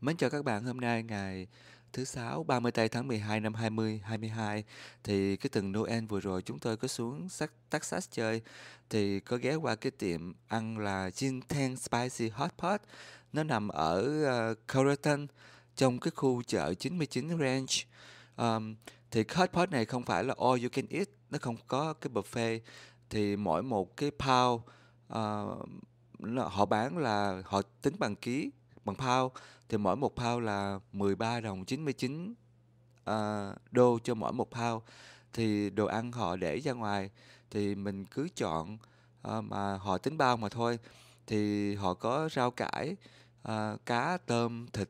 Mến chào các bạn, hôm nay ngày thứ Sáu 30 tây tháng 12 năm 2022 thì cái tuần Noel vừa rồi chúng tôi có xuống Texas chơi thì có ghé qua cái tiệm ăn là Jin Ten Spicy Hot Pot nó nằm ở uh, Carrollton trong cái khu chợ 99 Ranch um, thì hot pot này không phải là all you can eat nó không có cái buffet thì mỗi một cái pound uh, họ bán là họ tính bằng ký bằng pound thì mỗi một pound là 13 đồng 99 uh, ờ, đô cho mỗi một pound thì đồ ăn họ để ra ngoài thì mình cứ chọn uh, mà họ tính bao mà thôi thì họ có rau cải uh, cá tôm thịt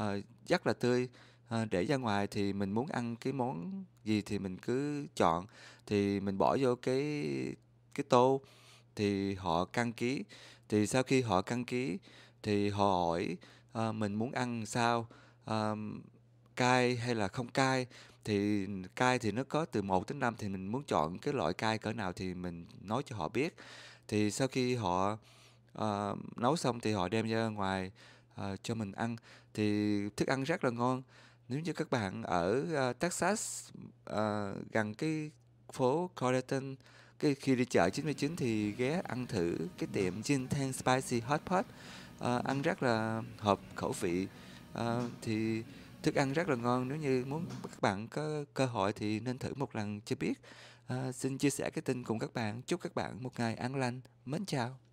uh, rất là tươi uh, để ra ngoài thì mình muốn ăn cái món gì thì mình cứ chọn thì mình bỏ vô cái cái tô thì họ đăng ký thì sau khi họ đăng ký thì họ hỏi à, mình muốn ăn sao à, cay hay là không cay thì cay thì nó có từ 1 đến 5 thì mình muốn chọn cái loại cay cỡ nào thì mình nói cho họ biết thì sau khi họ uh, nấu xong thì họ đem ra ngoài uh, cho mình ăn thì thức ăn rất là ngon nếu như các bạn ở uh, Texas uh, gần cái phố Corleton cái khi đi chợ 99 thì ghé ăn thử cái tiệm Gin Tan Spicy Hot Pot à, ăn rất là hợp khẩu vị à, thì thức ăn rất là ngon nếu như muốn các bạn có cơ hội thì nên thử một lần cho biết à, xin chia sẻ cái tin cùng các bạn chúc các bạn một ngày ăn lành mến chào